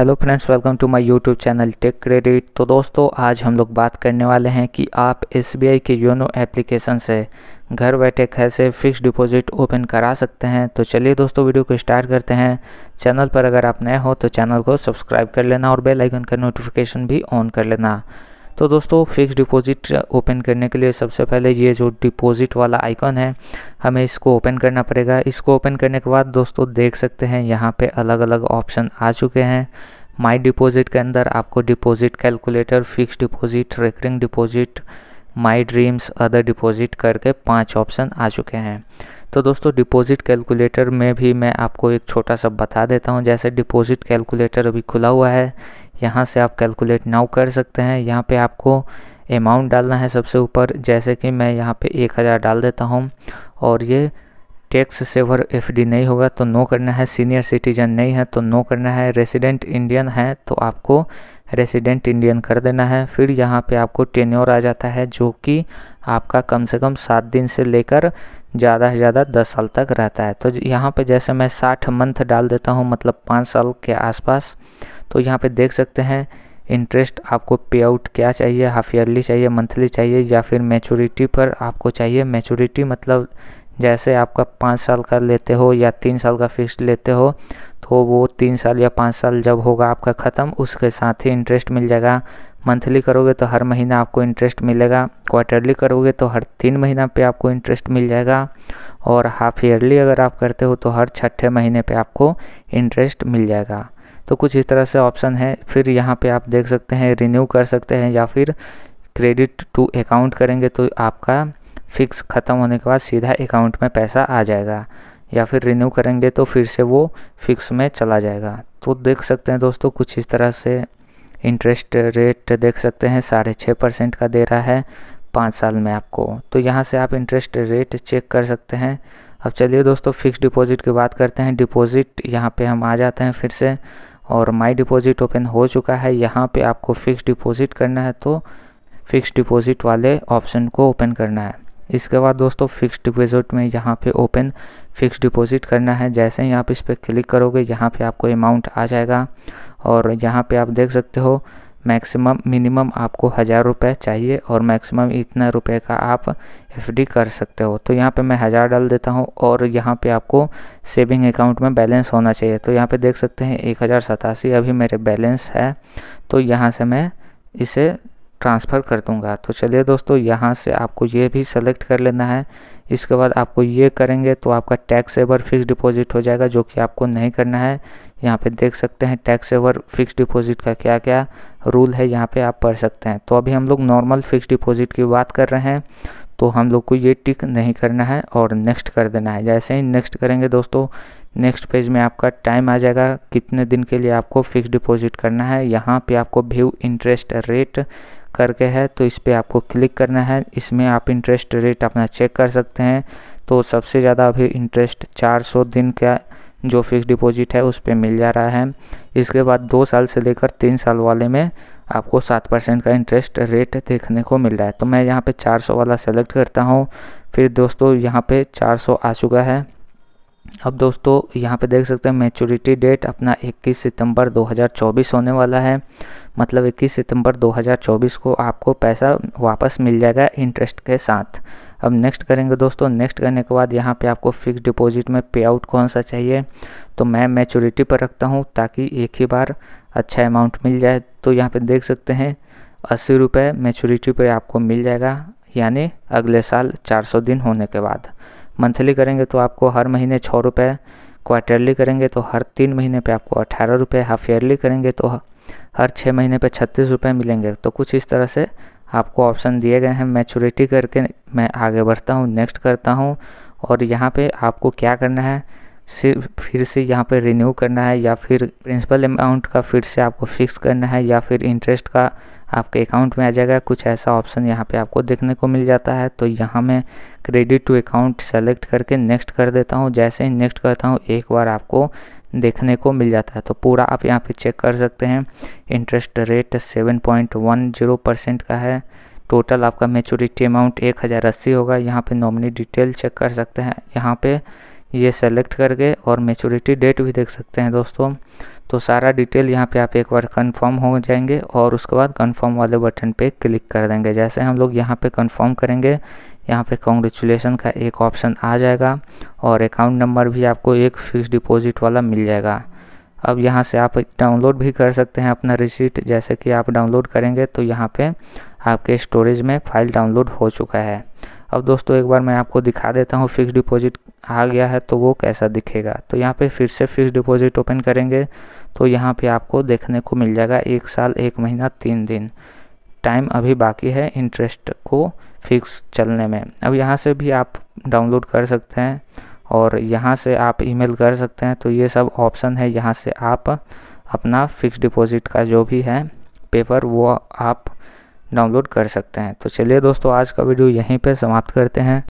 hello friends welcome to my YouTube channel tech credit तो दोस्तों आज हम लोग बात करने वाले हैं कि आप एसबीआई के योनो एप्लीकेशन से घर बैठे कैसे फिक्स डिपॉजिट ओपन करा सकते हैं तो चलिए दोस्तों वीडियो को स्टार्ट करते हैं चैनल पर अगर आप नए हो तो चैनल को सब्सक्राइब कर लेना और बेलाइकन का नोटिफिकेशन भी ऑन कर लेना तो दोस्तों फिक्स डिपॉजिट ओपन करने के लिए सबसे पहले ये जो डिपॉजिट वाला आइकन है हमें इसको ओपन करना पड़ेगा इसको ओपन करने के बाद दोस्तों देख सकते हैं यहाँ पे अलग अलग ऑप्शन आ चुके हैं माई डिपॉजिट के अंदर आपको deposit calculator fix deposit recurring deposit my dreams other deposit करके पाँच ऑप्शन आ चुके हैं तो दोस्तों डिपॉजिट कैलकुलेटर में भी मैं आपको एक छोटा सा बता देता हूं जैसे डिपॉजिट कैलकुलेटर अभी खुला हुआ है यहाँ से आप कैलकुलेट नाउ कर सकते हैं यहाँ पे आपको अमाउंट डालना है सबसे ऊपर जैसे कि मैं यहाँ पे एक हज़ार डाल देता हूँ और ये टैक्स सेवर एफ डी नहीं होगा तो नो करना है सीनियर सिटीजन नहीं है तो नो करना है रेसिडेंट इंडियन है तो आपको रेसिडेंट इंडियन कर देना है फिर यहाँ पे आपको टेन्योर आ जाता है जो कि आपका कम से कम सात दिन से लेकर ज़्यादा से ज़्यादा दस साल तक रहता है तो यहाँ पे जैसे मैं साठ मंथ डाल देता हूँ मतलब पाँच साल के आसपास तो यहाँ पे देख सकते हैं इंटरेस्ट आपको पे आउट क्या चाहिए हाफ ईयरली चाहिए मंथली चाहिए या फिर मेचोरिटी पर आपको चाहिए मेचोरिटी मतलब जैसे आपका पाँच साल का लेते हो या तीन साल का फिक्स लेते हो तो वो तीन साल या पाँच साल जब होगा आपका ख़त्म उसके साथ ही इंटरेस्ट मिल जाएगा मंथली करोगे तो हर महीना आपको इंटरेस्ट मिलेगा क्वार्टरली करोगे तो हर तीन महीना पे आपको इंटरेस्ट मिल जाएगा और हाफ ईयरली अगर आप करते हो तो हर छठे महीने पे आपको इंटरेस्ट मिल जाएगा तो कुछ इस तरह से ऑप्शन है फिर यहाँ पे आप देख सकते हैं रिन्यू कर सकते हैं या फिर क्रेडिट टू अकाउंट करेंगे तो आपका फिक्स ख़त्म होने के बाद सीधा अकाउंट में पैसा आ जाएगा या फिर रिन्यू करेंगे तो फिर से वो फिक्स में चला जाएगा तो देख सकते हैं दोस्तों कुछ इस तरह से इंटरेस्ट रेट देख सकते हैं साढ़े छः परसेंट का दे रहा है पाँच साल में आपको तो यहाँ से आप इंटरेस्ट रेट चेक कर सकते हैं अब चलिए दोस्तों फिक्स डिपॉजिट की बात करते हैं डिपॉजिट यहाँ पे हम आ जाते हैं फिर से और माई डिपॉजिट ओपन हो चुका है यहाँ पे आपको फिक्स डिपॉजिट करना है तो फिक्स डिपॉजिट वाले ऑप्शन को ओपन करना है इसके बाद दोस्तों फिक्स डिपॉजिट में यहाँ पे ओपन फिक्स डिपॉजिट करना है जैसे ही आप इस पर क्लिक करोगे यहाँ पे आपको अमाउंट आ जाएगा और यहाँ पे आप देख सकते हो मैक्सिमम मिनिमम आपको हज़ार रुपये चाहिए और मैक्सिमम इतना रुपए का आप एफडी कर सकते हो तो यहाँ पे मैं हज़ार डाल देता हूँ और यहाँ पे आपको सेविंग अकाउंट में बैलेंस होना चाहिए तो यहाँ पे देख सकते हैं एक हज़ार सतासी अभी मेरे बैलेंस है तो यहाँ से मैं इसे ट्रांसफ़र कर दूंगा तो चलिए दोस्तों यहाँ से आपको ये भी सेलेक्ट कर लेना है इसके बाद आपको ये करेंगे तो आपका टैक्स सेवर फिक्स डिपॉजिट हो जाएगा जो कि आपको नहीं करना है यहाँ पे देख सकते हैं टैक्स सेवर फिक्स डिपॉजिट का क्या क्या रूल है यहाँ पे आप पढ़ सकते हैं तो अभी हम लोग नॉर्मल फिक्स डिपॉजिट की बात कर रहे हैं तो हम लोग को ये टिक नहीं करना है और नेक्स्ट कर देना है जैसे ही नेक्स्ट करेंगे दोस्तों नेक्स्ट पेज में आपका टाइम आ जाएगा कितने दिन के लिए आपको फिक्स डिपॉजिट करना है यहाँ पे आपको व्यू इंटरेस्ट रेट करके है तो इस पर आपको क्लिक करना है इसमें आप इंटरेस्ट रेट अपना चेक कर सकते हैं तो सबसे ज़्यादा अभी इंटरेस्ट 400 दिन का जो फिक्स डिपॉजिट है उस पर मिल जा रहा है इसके बाद दो साल से लेकर तीन साल वाले में आपको सात परसेंट का इंटरेस्ट रेट देखने को मिल रहा है तो मैं यहाँ पे 400 वाला सेलेक्ट करता हूँ फिर दोस्तों यहाँ पे 400 आ चुका है अब दोस्तों यहाँ पे देख सकते हैं मेचोरिटी डेट अपना 21 सितंबर 2024 होने वाला है मतलब 21 सितंबर 2024 को आपको पैसा वापस मिल जाएगा इंटरेस्ट के साथ अब नेक्स्ट करेंगे दोस्तों नेक्स्ट करने के बाद यहाँ पे आपको फिक्स डिपॉजिट में पे आउट कौन सा चाहिए तो मैं मैच्योरिटी पर रखता हूँ ताकि एक ही बार अच्छा अमाउंट मिल जाए तो यहाँ पर देख सकते हैं अस्सी रुपये मेचोरिटी पर आपको मिल जाएगा यानी अगले साल चार दिन होने के बाद मंथली करेंगे तो आपको हर महीने छः रुपये क्वार्टरली करेंगे तो हर तीन महीने पे आपको अठारह रुपये हाफ ईयरली करेंगे तो हर छः महीने पे छत्तीस रुपये मिलेंगे तो कुछ इस तरह से आपको ऑप्शन दिए गए हैं मैच्योरिटी करके मैं आगे बढ़ता हूँ नेक्स्ट करता हूँ और यहाँ पे आपको क्या करना है सिर्फ फिर से यहाँ पे रिन्यू करना है या फिर प्रिंसिपल अमाउंट का फिर से आपको फिक्स करना है या फिर इंटरेस्ट का आपके अकाउंट में आ जाएगा कुछ ऐसा ऑप्शन यहाँ पे आपको देखने को मिल जाता है तो यहाँ मैं क्रेडिट टू अकाउंट सेलेक्ट करके नेक्स्ट कर देता हूँ जैसे ही नेक्स्ट करता हूँ एक बार आपको देखने को मिल जाता है तो पूरा आप यहाँ पे चेक कर सकते हैं interest rate seven point one zero percent का है टोटल आपका मेचोरिटी अमाउंट एक हज़ार अस्सी होगा यहाँ पर नॉमिनी डिटेल चेक कर सकते हैं यहाँ पर ये सेलेक्ट करके और मेचोरिटी डेट भी देख सकते हैं दोस्तों तो सारा डिटेल यहाँ पे आप एक बार कंफर्म हो जाएंगे और उसके बाद कंफर्म वाले बटन पे क्लिक कर देंगे जैसे हम लोग यहाँ पे कंफर्म करेंगे यहाँ पे कॉन्ग्रेचुलेसन का एक ऑप्शन आ जाएगा और अकाउंट नंबर भी आपको एक फिक्स डिपॉजिट वाला मिल जाएगा अब यहाँ से आप डाउनलोड भी कर सकते हैं अपना रिसीट जैसे कि आप डाउनलोड करेंगे तो यहाँ पर आपके स्टोरेज में फाइल डाउनलोड हो चुका है अब दोस्तों एक बार मैं आपको दिखा देता हूँ फिक्स डिपॉज़िट आ गया है तो वो कैसा दिखेगा तो यहाँ पे फिर से फिक्स डिपॉज़िट ओपन करेंगे तो यहाँ पे आपको देखने को मिल जाएगा एक साल एक महीना तीन दिन टाइम अभी बाकी है इंटरेस्ट को फिक्स चलने में अब यहाँ से भी आप डाउनलोड कर सकते हैं और यहाँ से आप ईमेल कर सकते हैं तो ये सब ऑप्शन है यहाँ से आप अपना फिक्स डिपॉज़िट का जो भी है पेपर वो आप डाउनलोड कर सकते हैं तो चलिए दोस्तों आज का वीडियो यहीं पर समाप्त करते हैं